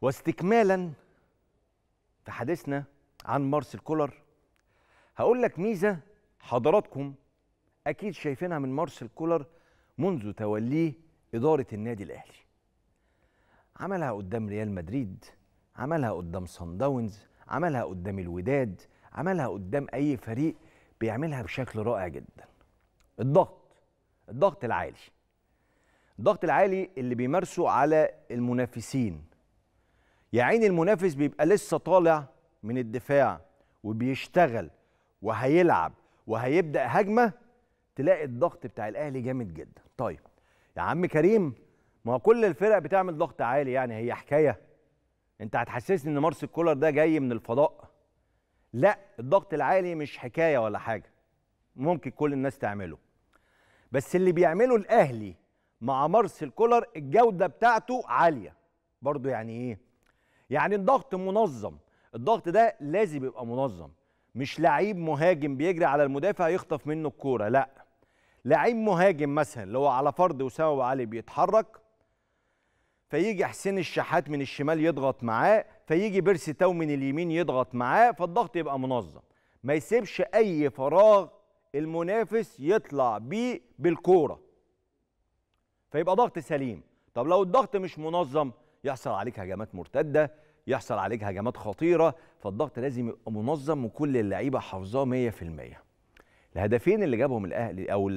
واستكمالا في حديثنا عن مارسيل كولر هقول لك ميزه حضراتكم اكيد شايفينها من مارسيل كولر منذ توليه اداره النادي الاهلي عملها قدام ريال مدريد عملها قدام سان داونز عملها قدام الوداد عملها قدام اي فريق بيعملها بشكل رائع جدا الضغط الضغط العالي الضغط العالي اللي بيمارسه على المنافسين يا عيني المنافس بيبقى لسه طالع من الدفاع وبيشتغل وهيلعب وهيبدا هجمه تلاقي الضغط بتاع الاهلي جامد جدا طيب يا عم كريم ما هو كل الفرق بتعمل ضغط عالي يعني هي حكايه انت هتحسسني ان مارس كولر ده جاي من الفضاء لا الضغط العالي مش حكايه ولا حاجه ممكن كل الناس تعمله بس اللي بيعمله الاهلي مع مارسيل كولر الجوده بتاعته عاليه برضه يعني ايه يعني الضغط منظم الضغط ده لازم يبقى منظم مش لعيب مهاجم بيجري على المدافع يخطف منه الكوره لا لعيب مهاجم مثلا اللي هو على فرض وسام وعلي بيتحرك فيجي حسين الشحات من الشمال يضغط معاه فيجي بيرسي تاو من اليمين يضغط معاه فالضغط يبقى منظم ما يسيبش اي فراغ المنافس يطلع بيه بالكوره فيبقى ضغط سليم طب لو الضغط مش منظم يحصل عليك هجمات مرتده يحصل عليك هجمات خطيره فالضغط لازم يبقى منظم وكل اللعيبه حافظاه 100% الهدفين اللي جابهم الاهلي او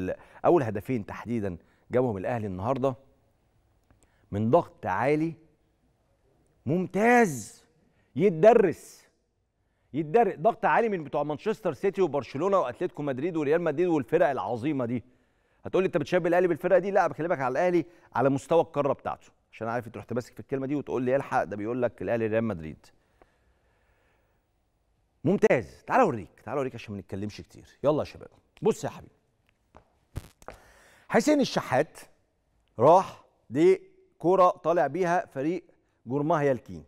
اول هدفين تحديدا جابهم الاهلي النهارده من ضغط عالي ممتاز يتدرس يتدرس ضغط عالي من بتوع مانشستر سيتي وبرشلونه واتلتيكو مدريد وريال مدريد والفرق العظيمه دي هتقول لي انت بتشبه الاهلي بالفرقه دي لا بكلمك على الاهلي على مستوى القاره بتاعته عشان عارف تروح تمسك في الكلمه دي وتقول لي الحق ده بيقول لك الاهلي ريال مدريد ممتاز تعال اوريك تعال اوريك عشان ما نتكلمش كتير يلا يا شباب بص يا حبيبي حسين الشحات راح دي كره طالع بيها فريق جورماه يالكين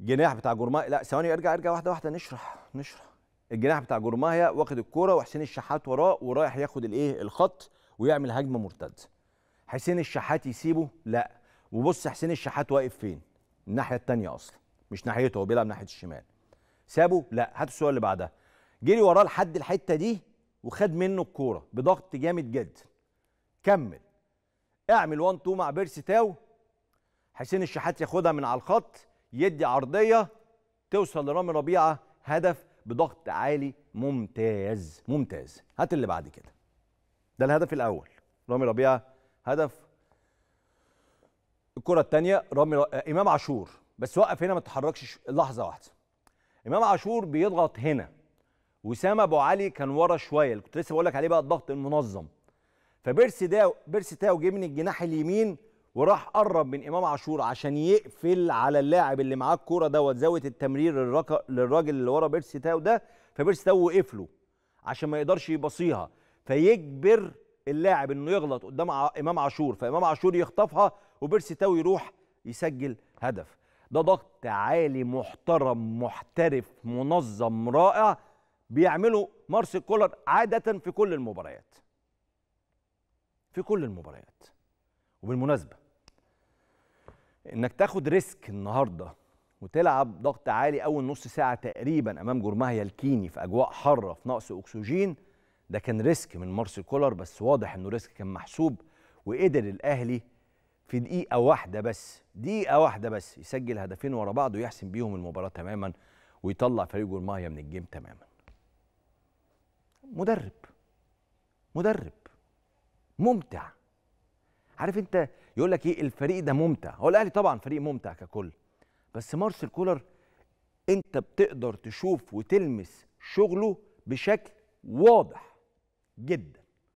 الجناح بتاع جورماه لا ثواني ارجع ارجع واحده واحده نشرح نشرح الجناح بتاع جورماهيا واخد الكوره وحسين الشحات وراه ورايح ياخد الايه الخط ويعمل هجمه مرتده حسين الشحات يسيبه لا وبص حسين الشحات واقف فين الناحيه التانية اصلا مش ناحيته هو بيلعب ناحيه الشمال سابه لا هات السؤال اللي بعدها جري وراه لحد الحته دي وخد منه الكوره بضغط جامد جدا كمل اعمل 1 2 مع بيرسي تاو حسين الشحات ياخدها من على الخط يدي عرضيه توصل لرامي ربيعه هدف بضغط عالي ممتاز ممتاز هات اللي بعد كده ده الهدف الاول رامي ربيعه هدف الكره الثانيه رامي امام عاشور بس وقف هنا ما تتحركش لحظه واحده امام عاشور بيضغط هنا وسام ابو علي كان ورا شويه اللي كنت لسه بقول لك عليه بقى الضغط المنظم فبيرسي ده بيرسي تاو جه من الجناح اليمين وراح قرب من امام عاشور عشان يقفل على اللاعب اللي معاه الكوره دوت زاويه التمرير للراجل اللي ورا بيرسي تاو ده فبيرسي تاو وقف له عشان ما يقدرش يبصيها فيجبر اللاعب انه يغلط قدام امام عاشور فامام عاشور يخطفها وبيرسي تاو يروح يسجل هدف ده ضغط عالي محترم محترف منظم رائع بيعمله مارسيل كولر عاده في كل المباريات في كل المباريات وبالمناسبه انك تاخد ريسك النهارده وتلعب ضغط عالي اول نص ساعه تقريبا امام جرمها الكيني في اجواء حاره في نقص اكسجين ده كان ريسك من مارسيل كولر بس واضح انه ريسك كان محسوب وقدر الاهلي في دقيقة واحدة بس دقيقة واحدة بس يسجل هدفين ورا بعض ويحسم بيهم المباراة تماما ويطلع فريق المايه من الجيم تماما مدرب مدرب ممتع عارف انت يقول لك ايه الفريق ده ممتع هو الاهلي طبعا فريق ممتع ككل بس مارسيل كولر انت بتقدر تشوف وتلمس شغله بشكل واضح جدا